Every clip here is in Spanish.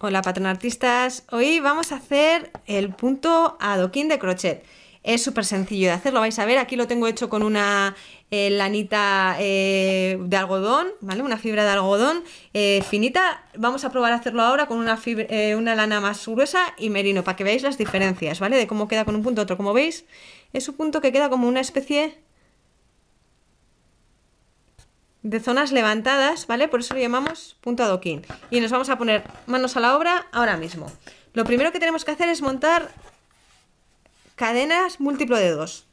Hola artistas hoy vamos a hacer el punto adoquín de crochet. Es súper sencillo de hacer, lo vais a ver, aquí lo tengo hecho con una eh, lanita eh, de algodón, ¿vale? Una fibra de algodón eh, finita. Vamos a probar a hacerlo ahora con una, una lana más gruesa y merino, para que veáis las diferencias, ¿vale? De cómo queda con un punto otro. Como veis, es un punto que queda como una especie de zonas levantadas, ¿vale? Por eso lo llamamos punto adoquín. Y nos vamos a poner manos a la obra ahora mismo. Lo primero que tenemos que hacer es montar cadenas múltiplo de 2,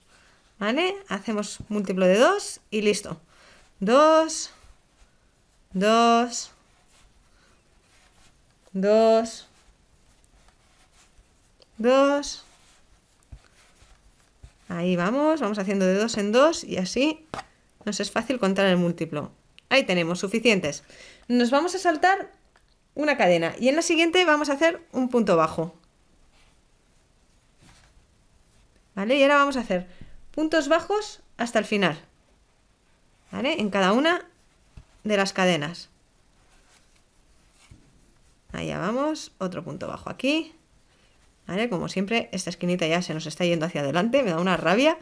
¿vale? Hacemos múltiplo de 2 y listo. 2, 2, 2, 2. Ahí vamos, vamos haciendo de 2 en 2 y así nos es fácil contar el múltiplo. Ahí tenemos, suficientes. Nos vamos a saltar una cadena y en la siguiente vamos a hacer un punto bajo. ¿Vale? Y ahora vamos a hacer puntos bajos hasta el final. ¿Vale? En cada una de las cadenas. Allá vamos, otro punto bajo aquí. ¿Vale? Como siempre, esta esquinita ya se nos está yendo hacia adelante, me da una rabia.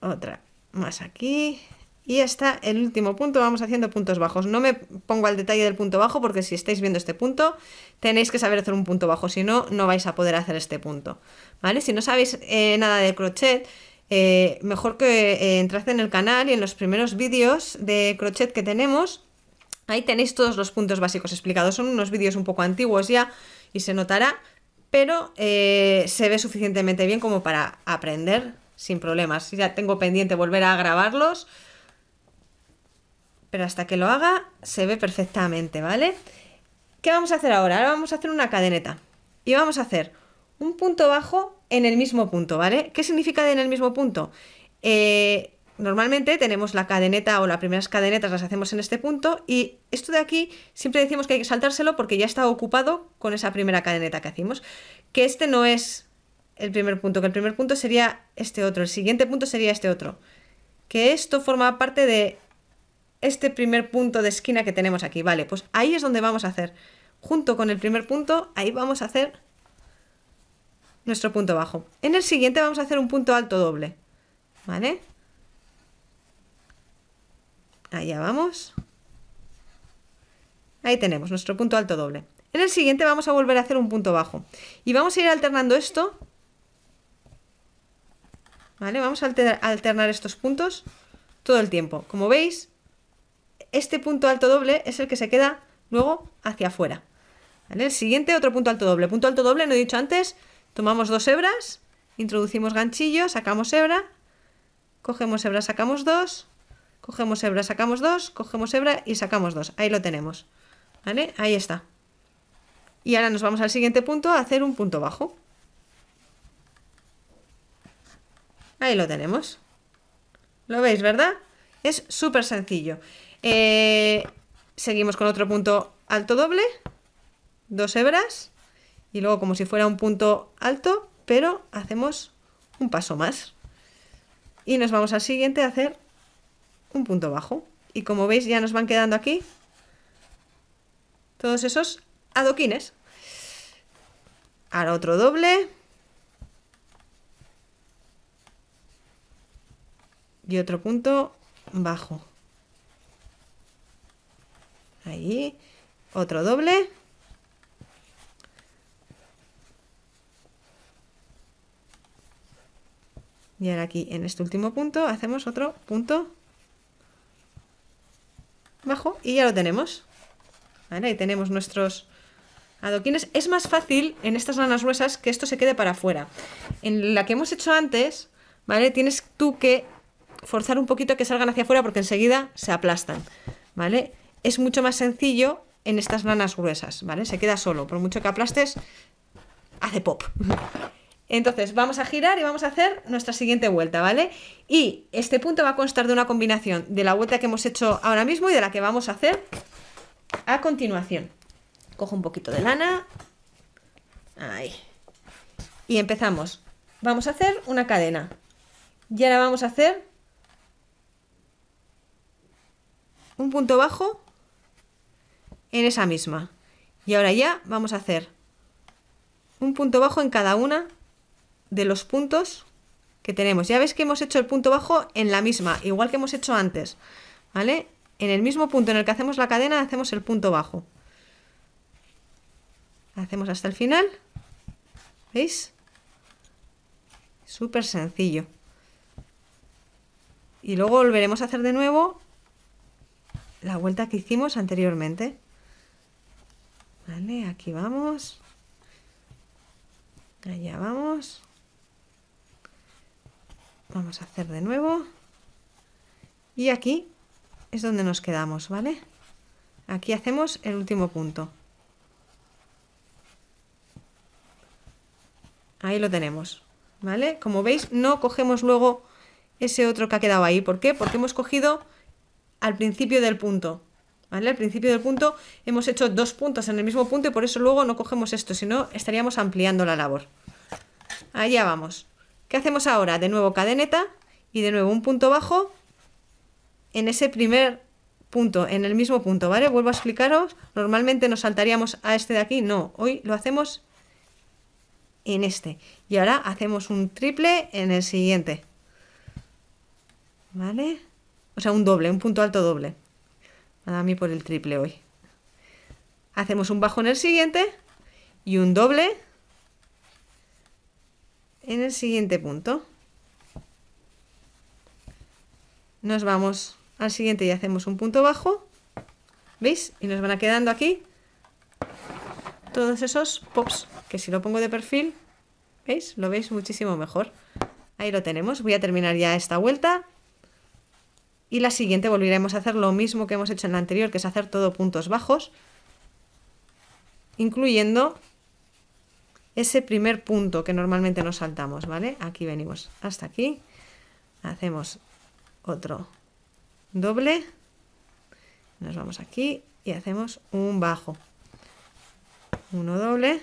otra más aquí. Y hasta el último punto vamos haciendo puntos bajos. No me pongo al detalle del punto bajo porque si estáis viendo este punto tenéis que saber hacer un punto bajo, si no, no vais a poder hacer este punto. ¿Vale? Si no sabéis eh, nada de crochet, eh, mejor que eh, en el canal y en los primeros vídeos de crochet que tenemos, ahí tenéis todos los puntos básicos explicados. Son unos vídeos un poco antiguos ya y se notará, pero eh, se ve suficientemente bien como para aprender sin problemas. Ya tengo pendiente volver a grabarlos. Pero hasta que lo haga, se ve perfectamente, ¿vale? ¿Qué vamos a hacer ahora? Ahora vamos a hacer una cadeneta. Y vamos a hacer un punto bajo en el mismo punto, ¿vale? ¿Qué significa en el mismo punto? Eh, normalmente tenemos la cadeneta o las primeras cadenetas las hacemos en este punto y esto de aquí siempre decimos que hay que saltárselo porque ya está ocupado con esa primera cadeneta que hacemos. Que este no es el primer punto, que el primer punto sería este otro, el siguiente punto sería este otro, que esto forma parte de este primer punto de esquina que tenemos aquí, vale, pues ahí es donde vamos a hacer, junto con el primer punto, ahí vamos a hacer nuestro punto bajo. En el siguiente vamos a hacer un punto alto doble, ¿vale? Allá vamos. Ahí tenemos nuestro punto alto doble. En el siguiente vamos a volver a hacer un punto bajo. Y vamos a ir alternando esto Vamos a alternar estos puntos todo el tiempo. Como veis, este punto alto doble es el que se queda luego hacia afuera. El siguiente, otro punto alto doble. Punto alto doble, no he dicho antes, tomamos dos hebras, introducimos ganchillo, sacamos hebra, cogemos hebra, sacamos dos, cogemos hebra, sacamos dos, cogemos hebra y sacamos dos. Ahí lo tenemos. ¿Vale? Ahí está. Y ahora nos vamos al siguiente punto a hacer un punto bajo. Ahí lo tenemos. ¿Lo veis, verdad? Es súper sencillo. Eh, seguimos con otro punto alto doble, dos hebras, y luego como si fuera un punto alto, pero hacemos un paso más. Y nos vamos al siguiente a hacer un punto bajo. Y como veis ya nos van quedando aquí todos esos adoquines. Ahora otro doble, y otro punto bajo. Ahí, otro doble. Y ahora aquí en este último punto hacemos otro punto bajo y ya lo tenemos. ahí tenemos nuestros adoquines. Es más fácil en estas lanas gruesas que esto se quede para afuera. En la que hemos hecho antes, ¿vale? Tienes tú que forzar un poquito que salgan hacia afuera porque enseguida se aplastan, ¿vale? Es mucho más sencillo en estas lanas gruesas, ¿vale? Se queda solo, por mucho que aplastes, hace pop. Entonces vamos a girar y vamos a hacer nuestra siguiente vuelta, ¿vale? Y este punto va a constar de una combinación de la vuelta que hemos hecho ahora mismo y de la que vamos a hacer a continuación. Cojo un poquito de lana. Ahí. Y empezamos. Vamos a hacer una cadena. Y ahora vamos a hacer un punto bajo en esa misma. Y ahora ya vamos a hacer un punto bajo en cada una de los puntos que tenemos. Ya ves que hemos hecho el punto bajo en la misma, igual que hemos hecho antes, ¿vale? En el mismo punto en el que hacemos la cadena hacemos el punto bajo. Hacemos hasta el final. ¿Veis? Súper sencillo. Y luego volveremos a hacer de nuevo la vuelta que hicimos anteriormente. Vale, aquí vamos. Allá vamos. Vamos a hacer de nuevo. Y aquí es donde nos quedamos, ¿vale? Aquí hacemos el último punto. Ahí lo tenemos, ¿vale? Como veis, no cogemos luego ese otro que ha quedado ahí. ¿Por qué? Porque hemos cogido al principio del punto. ¿Vale? Al principio del punto hemos hecho dos puntos en el mismo punto y por eso luego no cogemos esto, sino estaríamos ampliando la labor. Allá vamos. ¿Qué hacemos ahora? De nuevo cadeneta y de nuevo un punto bajo en ese primer punto, en el mismo punto, ¿vale? Vuelvo a explicaros, normalmente nos saltaríamos a este de aquí, no, hoy lo hacemos en este. Y ahora hacemos un triple en el siguiente. ¿Vale? O sea, un doble, un punto alto doble. A mí por el triple hoy. Hacemos un bajo en el siguiente y un doble en el siguiente punto. Nos vamos al siguiente y hacemos un punto bajo. ¿Veis? Y nos van a quedando aquí todos esos pops, que si lo pongo de perfil, ¿veis? Lo veis muchísimo mejor. Ahí lo tenemos. Voy a terminar ya esta vuelta y la siguiente volveremos a hacer lo mismo que hemos hecho en la anterior, que es hacer todo puntos bajos, incluyendo ese primer punto que normalmente nos saltamos, ¿vale? Aquí venimos hasta aquí, hacemos otro doble, nos vamos aquí y hacemos un bajo, uno doble,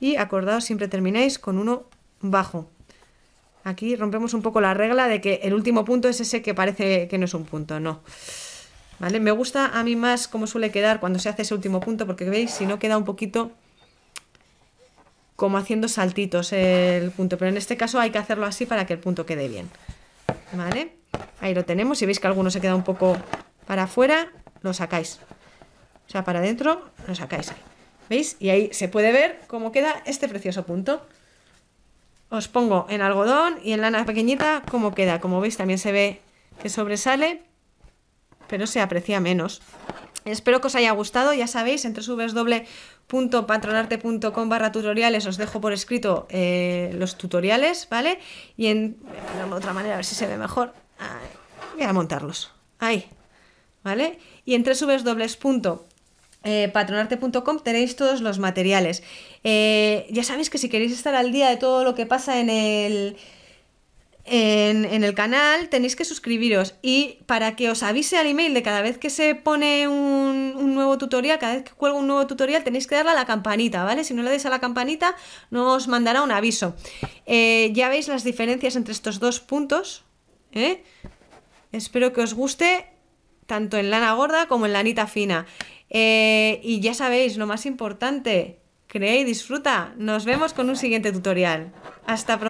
y acordaos siempre termináis con uno bajo, Aquí rompemos un poco la regla de que el último punto es ese que parece que no es un punto, no. ¿Vale? Me gusta a mí más cómo suele quedar cuando se hace ese último punto, porque veis, si no queda un poquito como haciendo saltitos el punto, pero en este caso hay que hacerlo así para que el punto quede bien. ¿Vale? Ahí lo tenemos, si veis que alguno se queda un poco para afuera, lo sacáis. O sea, para adentro, lo sacáis. ¿Veis? Y ahí se puede ver cómo queda este precioso punto os pongo en algodón y en lana pequeñita como queda. Como veis también se ve que sobresale, pero se aprecia menos. Espero que os haya gustado, ya sabéis, en www.patronarte.com barra tutoriales os dejo por escrito eh, los tutoriales, ¿vale? Y en... de otra manera, a ver si se ve mejor. voy a montarlos. Ahí, ¿vale? Y en www eh, patronarte.com tenéis todos los materiales. Eh, ya sabéis que si queréis estar al día de todo lo que pasa en el, en, el canal tenéis que suscribiros y para que os avise al email de cada vez que se pone un, nuevo tutorial, cada vez que cuelgo un nuevo tutorial tenéis que darle a la campanita, ¿vale? Si no le dais a la campanita no os mandará un aviso. Eh, ya veis las diferencias entre estos dos puntos. Espero que os guste tanto en lana gorda como en lanita fina. Eh, y ya sabéis, lo más importante, crea y disfruta. Nos vemos con un siguiente tutorial. Hasta pronto.